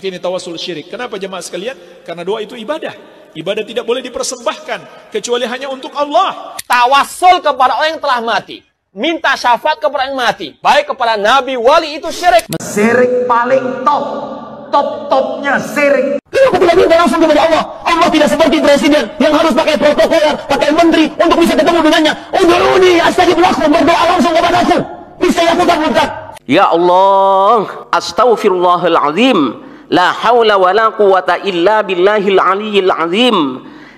Ini tawasul syirik. Kenapa jemaah sekalian? Karena doa itu ibadah. Ibadah tidak boleh dipersembahkan kecuali hanya untuk Allah. Tawasul kepada orang yang telah mati. Minta syafaat kepada orang yang mati. Baik kepada nabi, wali itu syirik. Syirik paling top top-topnya sirik. Kenapa tiba dia langsung kepada Allah? Allah tidak seperti presiden yang harus pakai protokol, pakai menteri untuk bisa ketemu dengannya. Uduruni astagfirullahaladzim, berdoa langsung kepada aku. Bisa ya mudah mudah. Ya Allah, astaghfirullahaladzim. La haula wa la quwata illa billahil aliyil azim.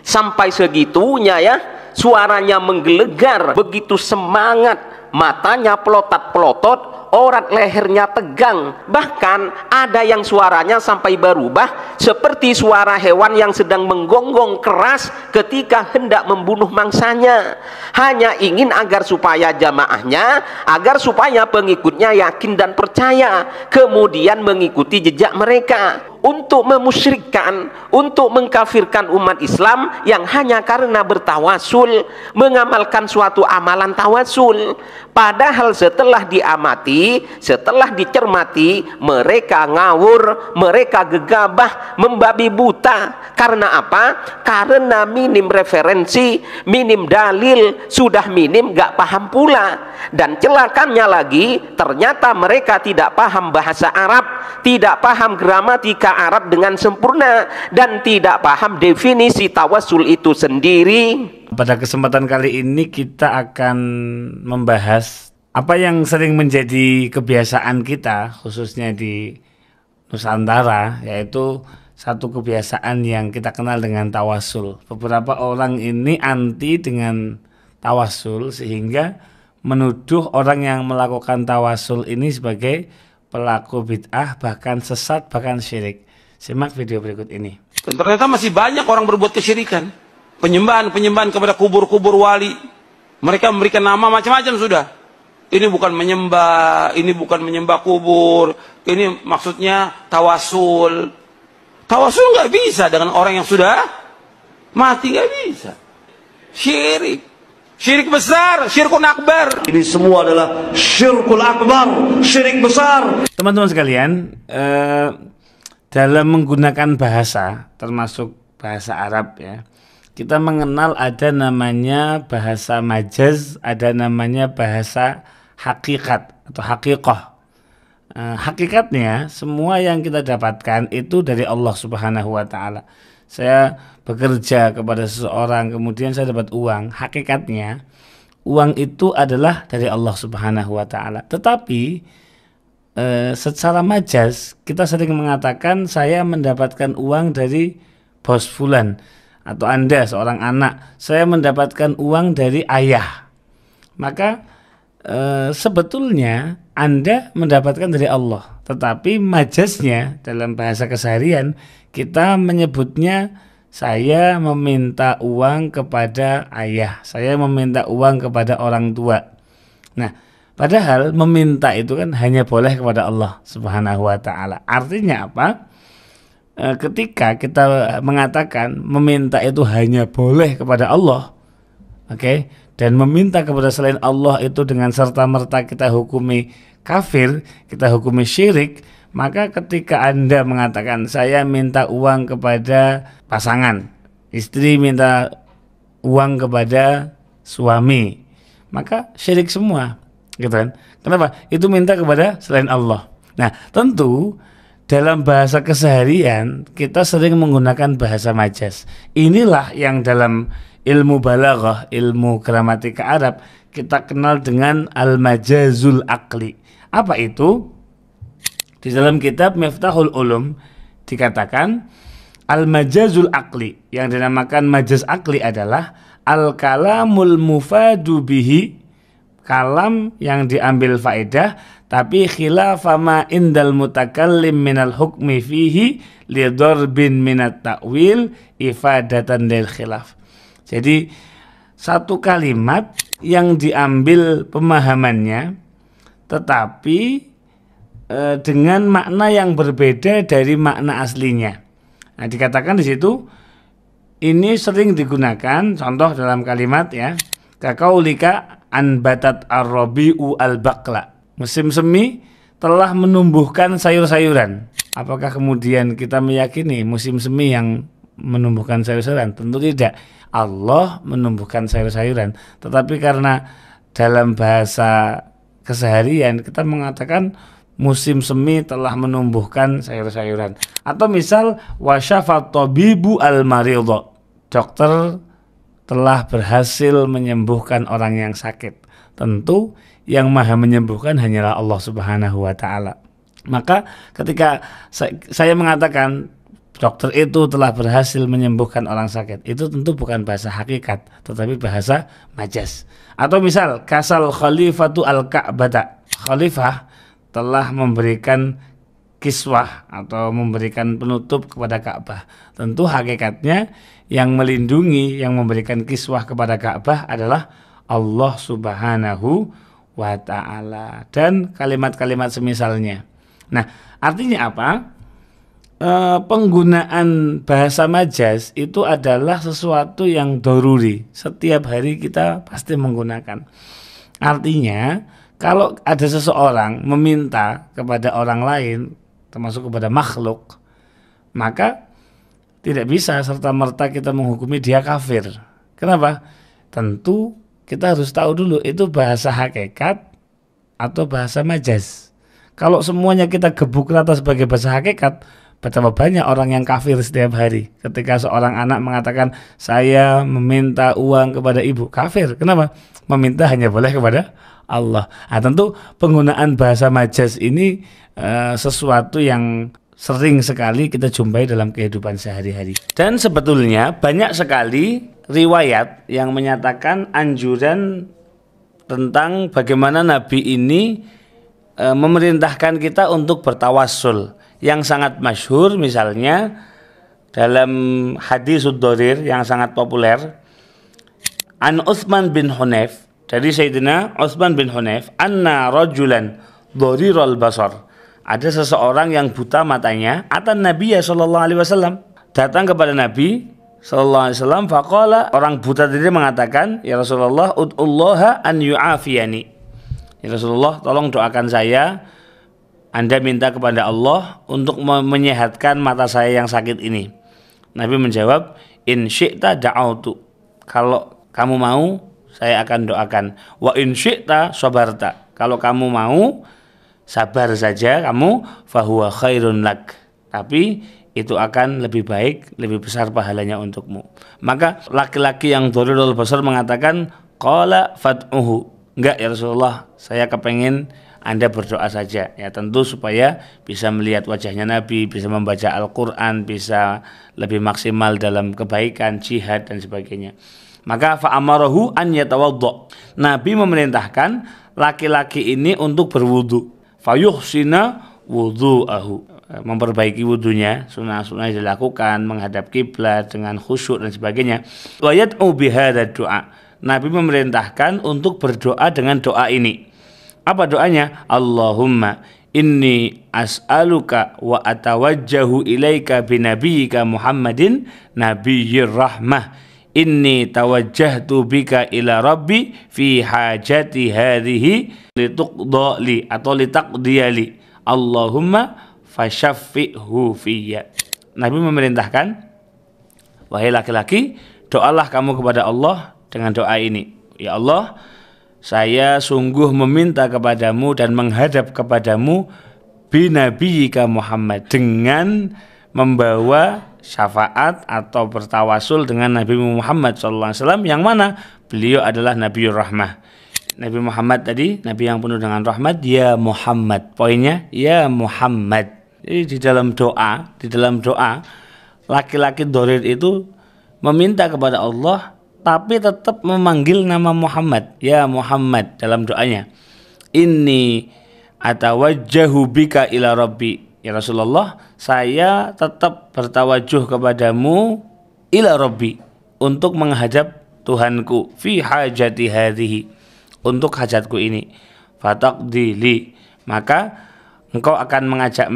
Sampai segitunya ya, suaranya menggelegar, begitu semangat, matanya pelotot pelotot orat lehernya tegang, bahkan ada yang suaranya sampai berubah seperti suara hewan yang sedang menggonggong keras ketika hendak membunuh mangsanya. Hanya ingin agar supaya jamaahnya, agar supaya pengikutnya yakin dan percaya, kemudian mengikuti jejak mereka untuk memusyrikkan, untuk mengkafirkan umat Islam yang hanya karena bertawasul, mengamalkan suatu amalan tawasul. Padahal setelah diamati, setelah dicermati, mereka ngawur, mereka gegabah, membabi buta. Karena apa? Karena minim referensi, minim dalil, sudah minim gak paham pula. Dan celakannya lagi, ternyata mereka tidak paham bahasa Arab, tidak paham gramatika Arab dengan sempurna dan tidak paham definisi tawasul itu sendiri. Pada kesempatan kali ini kita akan membahas apa yang sering menjadi kebiasaan kita khususnya di Nusantara yaitu satu kebiasaan yang kita kenal dengan tawasul. Beberapa orang ini anti dengan tawasul sehingga menuduh orang yang melakukan tawasul ini sebagai pelaku bid'ah bahkan sesat bahkan syirik. Simak video berikut ini. Dan ternyata masih banyak orang berbuat kesyirikan. Penyembahan-penyembahan kepada kubur-kubur wali. Mereka memberikan nama macam-macam sudah. Ini bukan menyembah, ini bukan menyembah kubur. Ini maksudnya tawasul. Tawasul nggak bisa dengan orang yang sudah mati nggak bisa. Syirik. Syirik besar, syirkun akbar. Ini semua adalah syirkul akbar, syirik besar. Teman-teman sekalian, eh, dalam menggunakan bahasa, termasuk bahasa Arab ya, kita mengenal ada namanya bahasa majaz, ada namanya bahasa hakikat atau hakikoh. Eh, hakikatnya semua yang kita dapatkan itu dari Allah Subhanahu wa taala saya bekerja kepada seseorang kemudian saya dapat uang hakikatnya uang itu adalah dari Allah Subhanahu wa taala tetapi e, secara majas kita sering mengatakan saya mendapatkan uang dari bos fulan atau Anda seorang anak saya mendapatkan uang dari ayah maka e, sebetulnya Anda mendapatkan dari Allah tetapi majasnya dalam bahasa keseharian kita menyebutnya saya meminta uang kepada ayah, saya meminta uang kepada orang tua. Nah, padahal meminta itu kan hanya boleh kepada Allah Subhanahu wa taala. Artinya apa? E, ketika kita mengatakan meminta itu hanya boleh kepada Allah, oke, okay? dan meminta kepada selain Allah itu dengan serta merta kita hukumi kafir, kita hukumi syirik, maka ketika Anda mengatakan saya minta uang kepada pasangan, istri minta uang kepada suami, maka syirik semua, gitu kan? Kenapa? Itu minta kepada selain Allah. Nah, tentu dalam bahasa keseharian kita sering menggunakan bahasa majas. Inilah yang dalam ilmu balaghah, ilmu gramatika Arab kita kenal dengan al-majazul akli. Apa itu? Di dalam kitab Miftahul Ulum dikatakan al-majazul akli yang dinamakan majaz akli adalah al-kalamul mufadu bihi kalam yang diambil faedah tapi khilafama indal mutakallim minal hukmi fihi bin minat ta'wil ifadatan lil khilaf. Jadi satu kalimat yang diambil pemahamannya tetapi E, dengan makna yang berbeda dari makna aslinya. Nah, dikatakan di situ ini sering digunakan contoh dalam kalimat ya lika anbatat arrobiu al-bakla musim semi telah menumbuhkan sayur-sayuran apakah kemudian kita meyakini musim semi yang menumbuhkan sayur-sayuran tentu tidak Allah menumbuhkan sayur-sayuran tetapi karena dalam bahasa keseharian kita mengatakan musim semi telah menumbuhkan sayur-sayuran. Atau misal wasyafat tabibu al Dokter telah berhasil menyembuhkan orang yang sakit. Tentu yang maha menyembuhkan hanyalah Allah Subhanahu wa taala. Maka ketika saya mengatakan dokter itu telah berhasil menyembuhkan orang sakit, itu tentu bukan bahasa hakikat, tetapi bahasa majas. Atau misal kasal khalifatu al-ka'bata. Khalifah telah memberikan kiswah atau memberikan penutup kepada Ka'bah. Tentu hakikatnya yang melindungi, yang memberikan kiswah kepada Ka'bah adalah Allah Subhanahu wa taala dan kalimat-kalimat semisalnya. Nah, artinya apa? E, penggunaan bahasa majas itu adalah sesuatu yang doruri. Setiap hari kita pasti menggunakan. Artinya, kalau ada seseorang meminta kepada orang lain, termasuk kepada makhluk, maka tidak bisa serta-merta kita menghukumi dia kafir. Kenapa? Tentu kita harus tahu dulu itu bahasa hakikat atau bahasa majas Kalau semuanya kita gebuk rata sebagai bahasa hakikat, Betapa banyak orang yang kafir setiap hari. Ketika seorang anak mengatakan saya meminta uang kepada ibu, kafir. Kenapa? Meminta hanya boleh kepada Allah. Nah, tentu penggunaan bahasa majas ini uh, sesuatu yang sering sekali kita jumpai dalam kehidupan sehari-hari. Dan sebetulnya banyak sekali riwayat yang menyatakan anjuran tentang bagaimana Nabi ini eh, memerintahkan kita untuk bertawasul yang sangat masyhur misalnya dalam hadis Dorir yang sangat populer An Utsman bin Hunayf dari Sayyidina Utsman bin Hunayf anna rajulan dhariral basar ada seseorang yang buta matanya atan Nabi ya sallallahu alaihi wasallam datang kepada Nabi sallallahu alaihi wasallam faqala orang buta tadi mengatakan ya Rasulullah ud'ullaha an yu'afiyani ya Rasulullah tolong doakan saya anda minta kepada Allah untuk menyehatkan mata saya yang sakit ini. Nabi menjawab, "In syi'ta da'autu." Kalau kamu mau, saya akan doakan. Wa in syi'ta sabarta. Kalau kamu mau, sabar saja kamu fahuwa khairun lak. Tapi itu akan lebih baik, lebih besar pahalanya untukmu. Maka laki-laki yang Dorul besar mengatakan, Qala fat'uhu. Enggak ya Rasulullah, saya kepengen anda berdoa saja ya tentu supaya bisa melihat wajahnya Nabi, bisa membaca Al-Qur'an, bisa lebih maksimal dalam kebaikan, jihad dan sebagainya. Maka fa'amarahu an yatawaddo. Nabi memerintahkan laki-laki ini untuk berwudu. Fayuhsina wudu'ahu eh, memperbaiki wudunya, sunnah-sunnah dilakukan menghadap kiblat dengan khusyuk dan sebagainya wayat ubihada doa Nabi memerintahkan untuk berdoa dengan doa ini apa doanya? Allahumma inni as'aluka wa atawajjahu ilaika binabiyika Muhammadin nabiyyir rahmah. Inni tawajjahtu bika ila rabbi fi hajati hadhihi lituqda li atau litaqdiyali. Allahumma fasyaffi'hu fiyya. Nabi memerintahkan, wahai laki-laki, doalah kamu kepada Allah dengan doa ini. Ya Allah, saya sungguh meminta kepadamu dan menghadap kepadamu binabiyika Muhammad dengan membawa syafaat atau bertawasul dengan Nabi Muhammad SAW yang mana beliau adalah Nabi Rahmah. Nabi Muhammad tadi, Nabi yang penuh dengan rahmat, ya Muhammad. Poinnya, ya Muhammad. Jadi di dalam doa, di dalam doa, laki-laki dorir itu meminta kepada Allah tapi tetap memanggil nama Muhammad ya Muhammad dalam doanya ini atawajjahu bika ila rabbi ya Rasulullah saya tetap bertawajuh kepadamu ila rabbi untuk menghadap Tuhanku fi hajati hadhihi untuk hajatku ini fataqdili maka engkau akan mengajak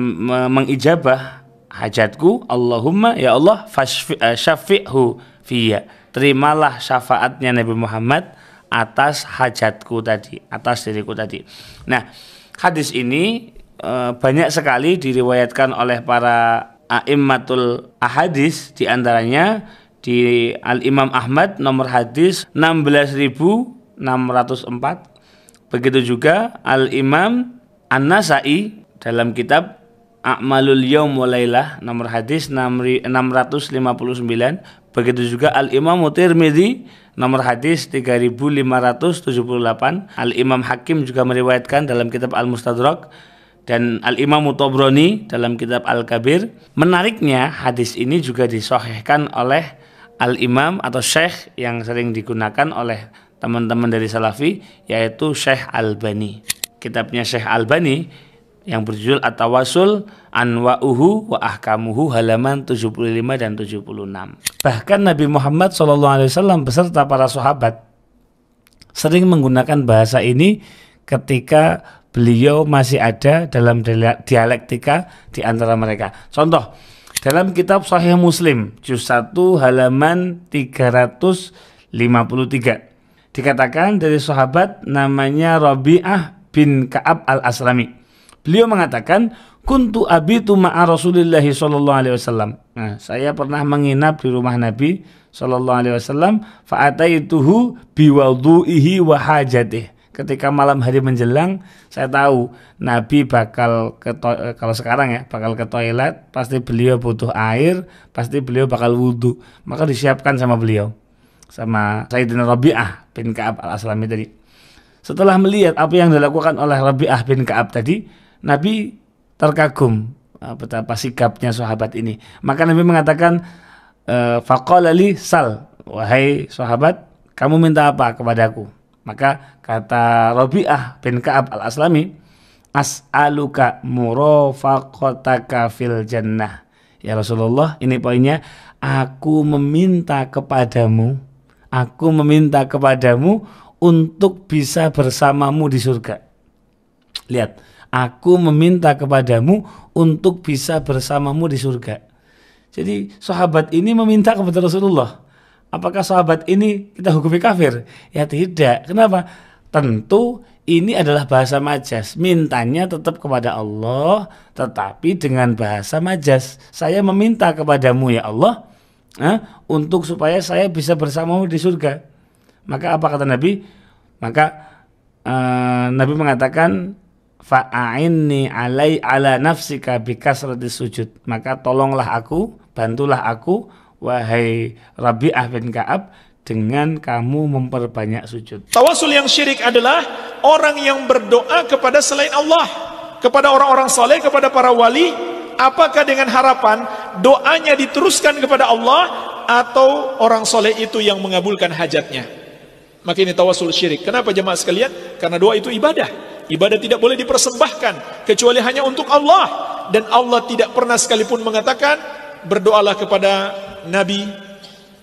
mengijabah hajatku Allahumma ya Allah fasyafi'hu eh, fiyya terimalah syafaatnya Nabi Muhammad atas hajatku tadi, atas diriku tadi. Nah, hadis ini e, banyak sekali diriwayatkan oleh para a'immatul ahadis di antaranya di Al-Imam Ahmad nomor hadis 16604. Begitu juga Al-Imam An-Nasai dalam kitab A'malul Yaum Walailah nomor hadis 659 Begitu juga Al-Imam Tirmidzi nomor hadis 3578. Al-Imam Hakim juga meriwayatkan dalam kitab Al-Mustadrak dan Al-Imam Mutobroni dalam kitab Al-Kabir. Menariknya hadis ini juga disohihkan oleh Al-Imam atau Syekh yang sering digunakan oleh teman-teman dari Salafi yaitu Syekh Albani. Kitabnya Syekh Albani yang berjudul At-Tawasul Anwa'uhu wa Ahkamuhu halaman 75 dan 76. Bahkan Nabi Muhammad SAW beserta para sahabat sering menggunakan bahasa ini ketika beliau masih ada dalam dialektika di antara mereka. Contoh, dalam kitab Sahih Muslim, juz 1 halaman 353 dikatakan dari sahabat namanya Rabi'ah bin Ka'ab al-Aslami. Beliau mengatakan, "Kuntu abitu ma'a Rasulillah sallallahu alaihi wasallam." Nah, saya pernah menginap di rumah Nabi sallallahu alaihi wasallam, fa'ataituhu biwadhu'ihi wa hajatih. Ketika malam hari menjelang, saya tahu Nabi bakal ke eh, kalau sekarang ya, bakal ke toilet, pasti beliau butuh air, pasti beliau bakal wudhu. Maka disiapkan sama beliau. Sama Sayyidina Rabi'ah bin Ka'ab al-Aslami tadi. Setelah melihat apa yang dilakukan oleh Rabi'ah bin Ka'ab tadi, Nabi terkagum eh, betapa sikapnya sahabat ini. Maka Nabi mengatakan eh, faqala li sal wahai sahabat kamu minta apa kepadaku? Maka kata Robi'ah bin Ka'ab al-Aslami as'aluka murafaqataka fil jannah. Ya Rasulullah, ini poinnya aku meminta kepadamu, aku meminta kepadamu untuk bisa bersamamu di surga. Lihat, Aku meminta kepadamu untuk bisa bersamamu di surga. Jadi sahabat ini meminta kepada Rasulullah. Apakah sahabat ini kita hukumi kafir? Ya tidak. Kenapa? Tentu ini adalah bahasa majas. Mintanya tetap kepada Allah, tetapi dengan bahasa majas. Saya meminta kepadamu ya Allah, eh, untuk supaya saya bisa bersamamu di surga. Maka apa kata Nabi? Maka eh, Nabi mengatakan fa'ainni alai ala nafsika bikasrati sujud maka tolonglah aku bantulah aku wahai Rabi'ah bin Ka'ab dengan kamu memperbanyak sujud. Tawasul yang syirik adalah orang yang berdoa kepada selain Allah, kepada orang-orang saleh, kepada para wali, apakah dengan harapan doanya diteruskan kepada Allah atau orang soleh itu yang mengabulkan hajatnya? Maka ini tawasul syirik. Kenapa jemaah sekalian? Karena doa itu ibadah. Ibadah tidak boleh dipersembahkan kecuali hanya untuk Allah dan Allah tidak pernah sekalipun mengatakan berdoalah kepada nabi,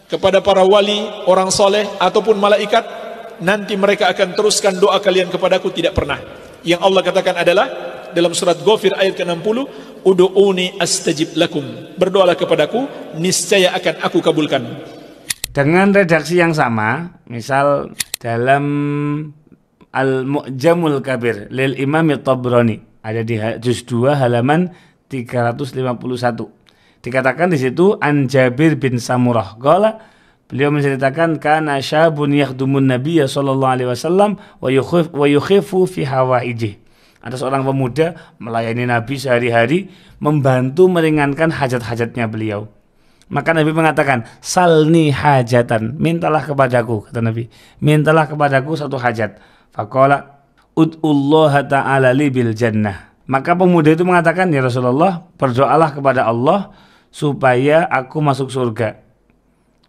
kepada para wali, orang soleh ataupun malaikat nanti mereka akan teruskan doa kalian kepadaku tidak pernah. Yang Allah katakan adalah dalam surat Ghafir ayat ke-60, "Ud'uni astajib lakum." Berdoalah kepadaku, niscaya akan aku kabulkan. Dengan redaksi yang sama, misal dalam Al-Mu'jamul Kabir lil Imam Tabrani ada di juz 2 halaman 351. Dikatakan di situ An Jabir bin Samurah qala beliau menceritakan kana syabun yakhdumun nabiy sallallahu alaihi wasallam wa yukhif wa yukhifu fi hawaiji. Ada seorang pemuda melayani Nabi sehari-hari membantu meringankan hajat-hajatnya beliau. Maka Nabi mengatakan, "Salni hajatan, mintalah kepadaku," kata Nabi. "Mintalah kepadaku satu hajat." Fakola ud'ullaha ta'ala li bil jannah. Maka pemuda itu mengatakan, "Ya Rasulullah, berdoalah kepada Allah supaya aku masuk surga."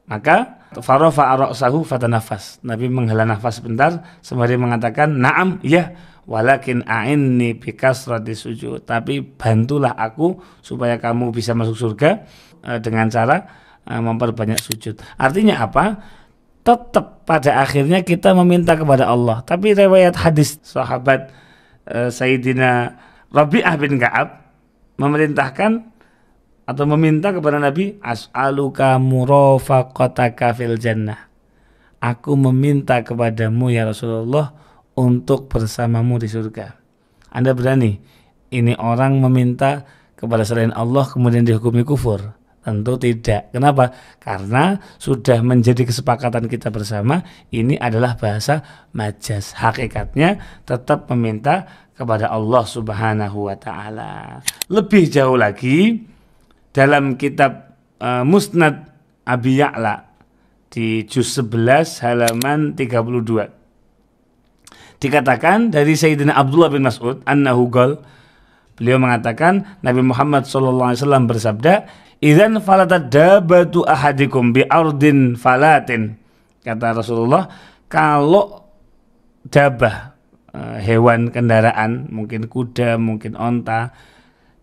Maka farofa aroksahu fata nafas. Nabi menghela nafas sebentar sembari mengatakan, "Na'am, ya, walakin a'inni bikasrati sujud." Tapi bantulah aku supaya kamu bisa masuk surga eh, dengan cara eh, memperbanyak sujud. Artinya apa? tetap pada akhirnya kita meminta kepada Allah. Tapi riwayat hadis sahabat uh, Sayyidina Rabi'ah bin Ka'ab memerintahkan atau meminta kepada Nabi as'aluka murafaqataka fil jannah. Aku meminta kepadamu ya Rasulullah untuk bersamamu di surga. Anda berani? Ini orang meminta kepada selain Allah kemudian dihukumi kufur. Tentu tidak. Kenapa? Karena sudah menjadi kesepakatan kita bersama, ini adalah bahasa majas. Hakikatnya tetap meminta kepada Allah Subhanahu wa taala. Lebih jauh lagi dalam kitab uh, Musnad Abi Ya'la di juz 11 halaman 32. Dikatakan dari Sayyidina Abdullah bin Mas'ud annahu beliau mengatakan Nabi Muhammad SAW bersabda Idan falatad dabatu ahadikum bi ardin falatin. Kata Rasulullah, kalau dabah eh, hewan kendaraan, mungkin kuda, mungkin onta,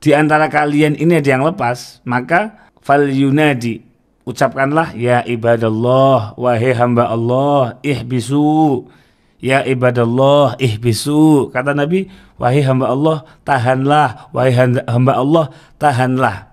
di antara kalian ini ada yang lepas, maka fal yunadi ucapkanlah ya ibadallah wahai hamba Allah ihbisu ya ibadallah ihbisu kata Nabi wahai hamba Allah tahanlah wahai hamba Allah tahanlah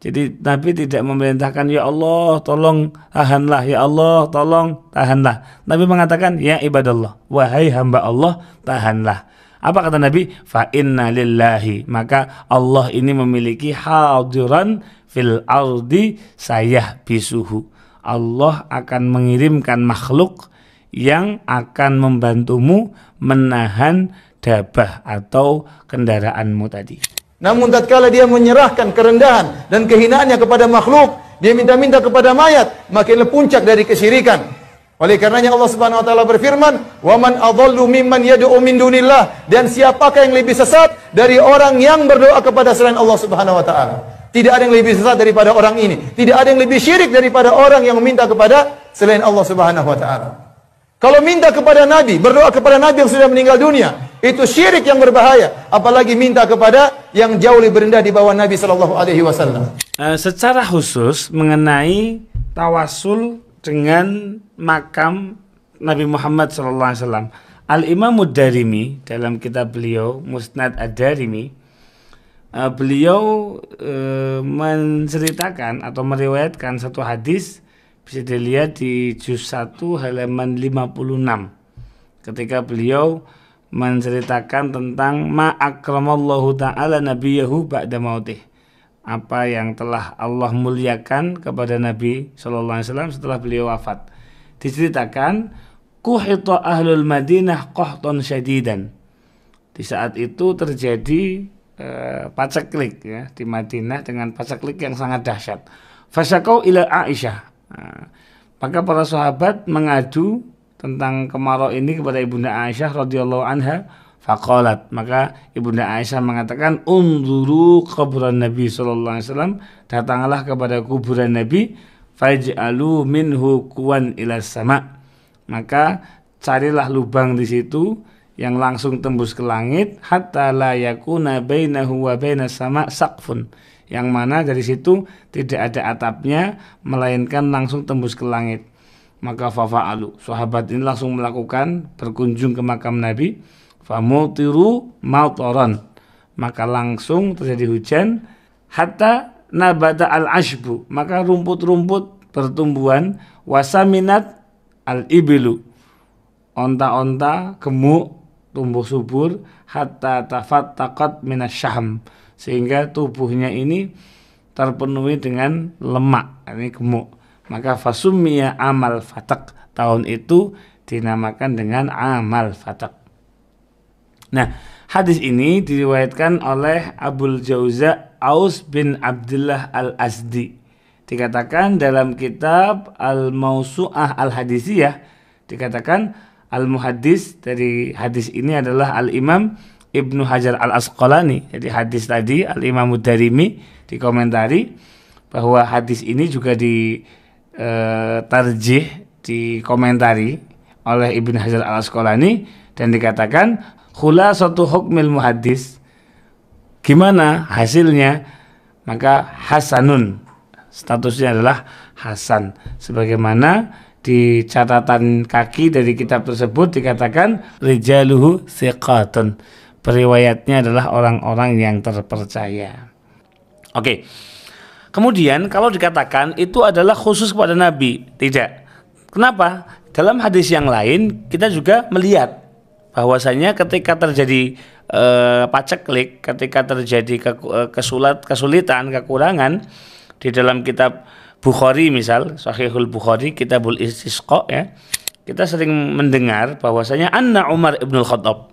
jadi Nabi tidak memerintahkan ya Allah tolong tahanlah ya Allah tolong tahanlah. Nabi mengatakan ya ibadallah wahai hamba Allah tahanlah. Apa kata Nabi? Fa inna lillahi. Maka Allah ini memiliki hadiran fil ardi sayah bisuhu. Allah akan mengirimkan makhluk yang akan membantumu menahan dabah atau kendaraanmu tadi. Namun tatkala dia menyerahkan kerendahan dan kehinaannya kepada makhluk, dia minta-minta kepada mayat, makinlah puncak dari kesyirikan. Oleh karenanya Allah Subhanahu wa taala berfirman, "Wa man adhallu mimman yad'u min dunillah?" Dan siapakah yang lebih sesat dari orang yang berdoa kepada selain Allah Subhanahu wa taala? Tidak ada yang lebih sesat daripada orang ini. Tidak ada yang lebih syirik daripada orang yang meminta kepada selain Allah Subhanahu wa taala. Kalau minta kepada Nabi, berdoa kepada Nabi yang sudah meninggal dunia, itu syirik yang berbahaya. Apalagi minta kepada yang jauh lebih rendah di bawah Nabi Shallallahu Alaihi Wasallam. Eh, secara khusus mengenai tawasul dengan makam Nabi Muhammad Shallallahu Alaihi Wasallam. Al Imam Darimi dalam kitab beliau Musnad Ad Darimi, eh, beliau eh, menceritakan atau meriwayatkan satu hadis bisa dilihat di juz 1 halaman 56 ketika beliau menceritakan tentang ma akramallahu taala nabiyahu ba'da mautih apa yang telah Allah muliakan kepada Nabi sallallahu Alaihi Wasallam setelah beliau wafat diceritakan kuhito ahlul Madinah qahtan syadidan di saat itu terjadi e, paceklik ya di Madinah dengan paceklik yang sangat dahsyat fasakau ila Aisyah maka para sahabat mengadu tentang kemarau ini kepada Ibunda Aisyah radhiyallahu anha fakolat. maka Ibunda Aisyah mengatakan unzuru kuburan Nabi sallallahu alaihi wasallam datanglah kepada kuburan Nabi faj'alu minhu kuwan ila sama maka carilah lubang di situ yang langsung tembus ke langit hatta la yakuna bainahu wa bainas sama saqfun yang mana dari situ tidak ada atapnya melainkan langsung tembus ke langit maka alu sahabat ini langsung melakukan berkunjung ke makam Nabi famutiru mautaron maka langsung terjadi hujan hatta nabata al ashbu maka rumput-rumput pertumbuhan wasaminat al ibilu onta-onta gemuk tumbuh subur hatta tafattaqat minas syaham sehingga tubuhnya ini terpenuhi dengan lemak ini gemuk maka fasumia amal fatak tahun itu dinamakan dengan amal fatak nah hadis ini diriwayatkan oleh Abul Jauza Aus bin Abdullah al Asdi dikatakan dalam kitab Al-Mausu'ah Al-Hadisiyah dikatakan Al-Muhaddis dari hadis ini adalah Al-Imam Ibnu Hajar Al Asqalani. Jadi hadis tadi Al Imam Darimi dikomentari bahwa hadis ini juga di e, tarjih dikomentari oleh Ibnu Hajar Al Asqalani dan dikatakan satu hukmil muhadis Gimana hasilnya? Maka hasanun statusnya adalah hasan sebagaimana di catatan kaki dari kitab tersebut dikatakan rijaluhu siqatun periwayatnya adalah orang-orang yang terpercaya. Oke. Kemudian kalau dikatakan itu adalah khusus kepada nabi, tidak. Kenapa? Dalam hadis yang lain kita juga melihat bahwasanya ketika terjadi e, paceklik, ketika terjadi ke, eh, kesulat, kesulitan, kekurangan di dalam kitab Bukhari misal, Sahihul Bukhari, Kitabul Istisqa ya. Kita sering mendengar bahwasanya Anna Umar Ibnul Khattab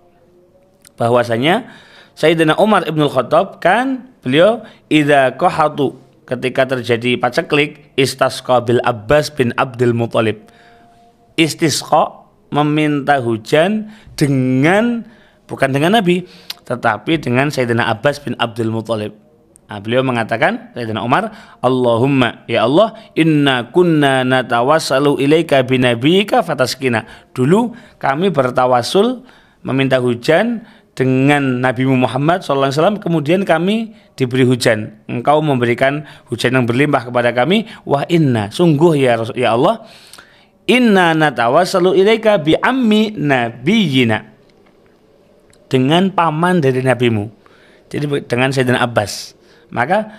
bahwasanya Sayyidina Umar Ibn Khattab kan beliau idza kohatu ketika terjadi paceklik istasqa bil Abbas bin Abdul Muthalib. Istisqa meminta hujan dengan bukan dengan Nabi tetapi dengan Sayyidina Abbas bin Abdul Muthalib. Nah, beliau mengatakan Sayyidina Umar, "Allahumma ya Allah, inna kunna natawassalu ilaika binabiyika fataskina." Dulu kami bertawasul meminta hujan dengan Nabi Muhammad SAW kemudian kami diberi hujan engkau memberikan hujan yang berlimpah kepada kami wah inna sungguh ya Rasul, ya Allah inna natawassalu ilaika bi ammi nabiyina dengan paman dari nabimu jadi dengan Sayyidina Abbas maka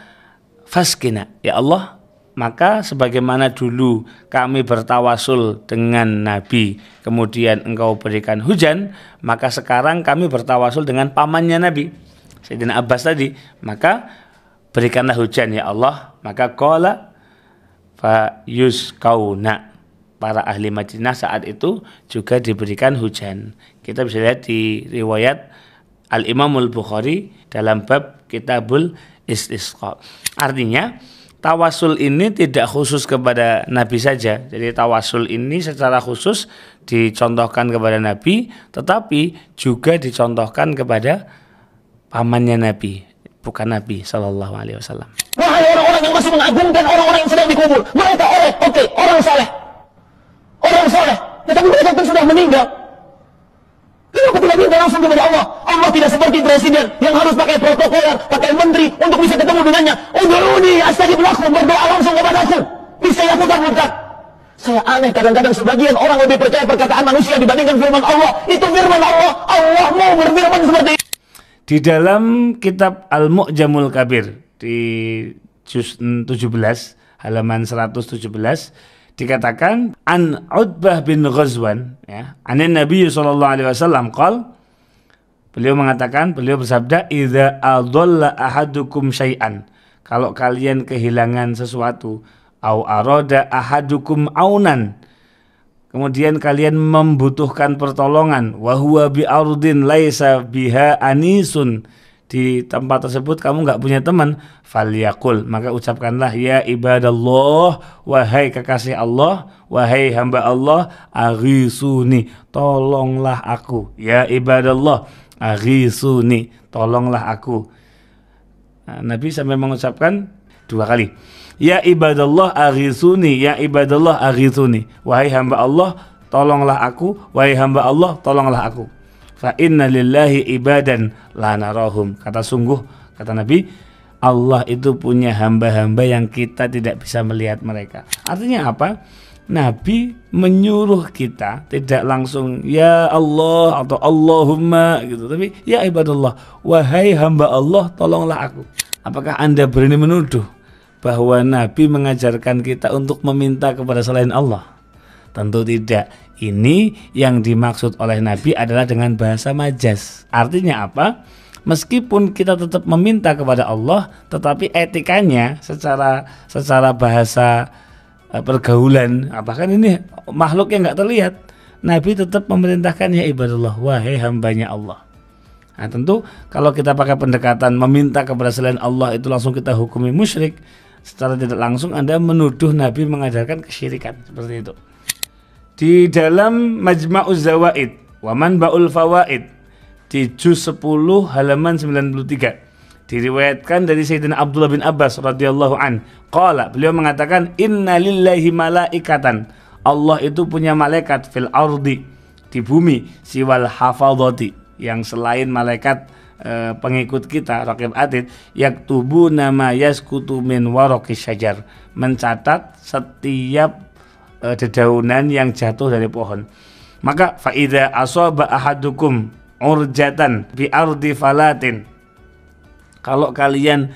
faskina ya Allah maka sebagaimana dulu kami bertawasul dengan Nabi, kemudian engkau berikan hujan, maka sekarang kami bertawasul dengan pamannya Nabi, Sayyidina Abbas tadi, maka berikanlah hujan ya Allah, maka kola fa kauna Para ahli Madinah saat itu juga diberikan hujan. Kita bisa lihat di riwayat Al-Imamul Bukhari dalam bab Kitabul Istisqa. Artinya, tawasul ini tidak khusus kepada Nabi saja. Jadi tawasul ini secara khusus dicontohkan kepada Nabi, tetapi juga dicontohkan kepada pamannya Nabi, bukan Nabi Shallallahu Alaihi Wasallam. Wahai orang-orang yang masih mengagungkan orang-orang yang sedang dikubur, mereka oleh, oke, okay, orang saleh, orang saleh, tetapi mereka pun sudah meninggal. Kenapa tidak minta langsung kepada Allah? Allah tidak seperti presiden yang harus pakai protokol, pakai menteri untuk bisa ketemu dengannya. ini astajib lakum, berdoa langsung kepada aku. Bisa ya putar-putar. Saya aneh kadang-kadang sebagian orang lebih percaya perkataan manusia dibandingkan firman Allah. Itu firman Allah. Allah mau berfirman seperti ini. Di dalam kitab Al-Mu'jamul Kabir di juz 17 halaman 117 dikatakan an Utbah bin Ghazwan ya an Nabi sallallahu alaihi wasallam qol beliau mengatakan beliau bersabda idza adalla ahadukum syai'an kalau kalian kehilangan sesuatu au aroda ahadukum aunan kemudian kalian membutuhkan pertolongan wa huwa bi ardin laisa biha anisun di tempat tersebut kamu nggak punya teman, faliyakul maka ucapkanlah ya ibadallah wahai kekasih Allah, wahai hamba Allah, aghisuni tolonglah aku ya ibadallah aghisuni tolonglah aku. Nah, Nabi sampai mengucapkan dua kali. Ya ibadallah aghisuni, ya ibadallah aghisuni. Wahai hamba Allah, tolonglah aku, wahai hamba Allah, tolonglah aku fa inna lillahi ibadan la narahum. Kata sungguh kata Nabi Allah itu punya hamba-hamba yang kita tidak bisa melihat mereka. Artinya apa? Nabi menyuruh kita tidak langsung ya Allah atau Allahumma gitu tapi ya ibadallah wahai hamba Allah tolonglah aku. Apakah Anda berani menuduh bahwa Nabi mengajarkan kita untuk meminta kepada selain Allah? Tentu tidak ini yang dimaksud oleh Nabi adalah dengan bahasa majas. Artinya apa? Meskipun kita tetap meminta kepada Allah, tetapi etikanya secara secara bahasa e, pergaulan, Apakah ini makhluk yang nggak terlihat, Nabi tetap memerintahkannya ibadah ibadallah wahai hambanya Allah. Nah, tentu kalau kita pakai pendekatan meminta kepada selain Allah itu langsung kita hukumi musyrik, secara tidak langsung Anda menuduh Nabi mengajarkan kesyirikan seperti itu di dalam Majma'uz Zawaid Waman Ba'ul Fawaid di juz 10 halaman 93 diriwayatkan dari Sayyidina Abdullah bin Abbas radhiyallahu an qala beliau mengatakan inna lillahi malaikatan Allah itu punya malaikat fil ardi di bumi siwal hafadhati yang selain malaikat e, pengikut kita rakib atid yaktubu nama yaskutu min waroki syajar mencatat setiap uh, dedaunan yang jatuh dari pohon. Maka faida asoba ahadukum urjatan bi ardi falatin. Kalau kalian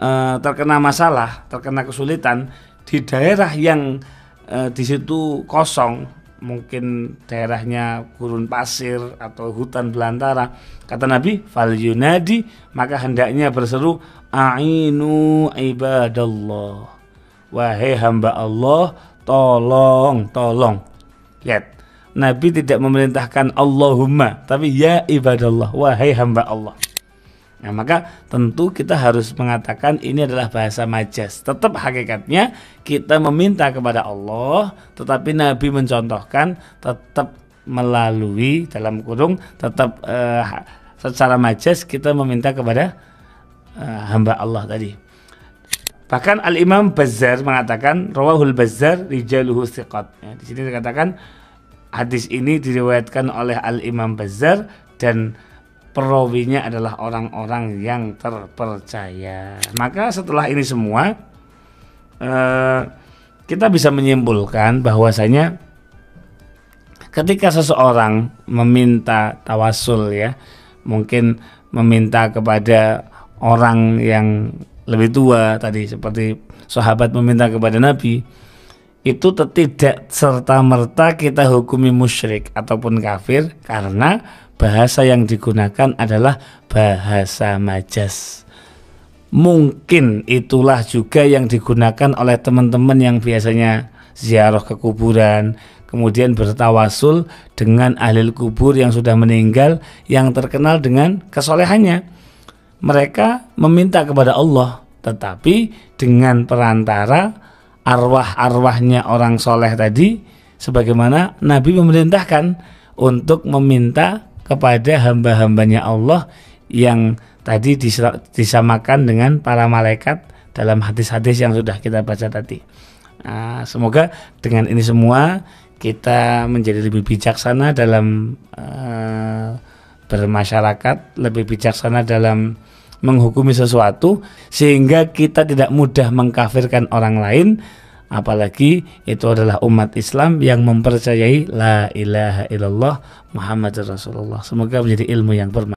uh, terkena masalah, terkena kesulitan di daerah yang uh, di situ kosong, mungkin daerahnya gurun pasir atau hutan belantara kata Nabi fal yunadi maka hendaknya berseru ainu ibadallah wahai hamba Allah tolong, tolong. Lihat, Nabi tidak memerintahkan Allahumma, tapi ya ibadallah, wahai hamba Allah. Nah, maka tentu kita harus mengatakan ini adalah bahasa majas. Tetap hakikatnya kita meminta kepada Allah, tetapi Nabi mencontohkan tetap melalui dalam kurung tetap eh, secara majas kita meminta kepada eh, hamba Allah tadi. Bahkan Al Imam Bazzar mengatakan rawahul Bazzar rijaluhu siqat. Ya, di sini dikatakan hadis ini diriwayatkan oleh Al Imam Bazzar dan perawinya adalah orang-orang yang terpercaya. Maka setelah ini semua eh, kita bisa menyimpulkan bahwasanya ketika seseorang meminta tawasul ya, mungkin meminta kepada orang yang lebih tua tadi seperti sahabat meminta kepada Nabi itu tidak serta merta kita hukumi musyrik ataupun kafir karena bahasa yang digunakan adalah bahasa majas. Mungkin itulah juga yang digunakan oleh teman-teman yang biasanya ziarah ke kuburan, kemudian bertawasul dengan ahli kubur yang sudah meninggal yang terkenal dengan kesolehannya mereka meminta kepada Allah tetapi dengan perantara arwah-arwahnya orang soleh tadi sebagaimana Nabi memerintahkan untuk meminta kepada hamba-hambanya Allah yang tadi disamakan dengan para malaikat dalam hadis-hadis yang sudah kita baca tadi. Nah, semoga dengan ini semua kita menjadi lebih bijaksana dalam uh, bermasyarakat, lebih bijaksana dalam menghukumi sesuatu sehingga kita tidak mudah mengkafirkan orang lain apalagi itu adalah umat Islam yang mempercayai la ilaha illallah Muhammad Rasulullah semoga menjadi ilmu yang bermanfaat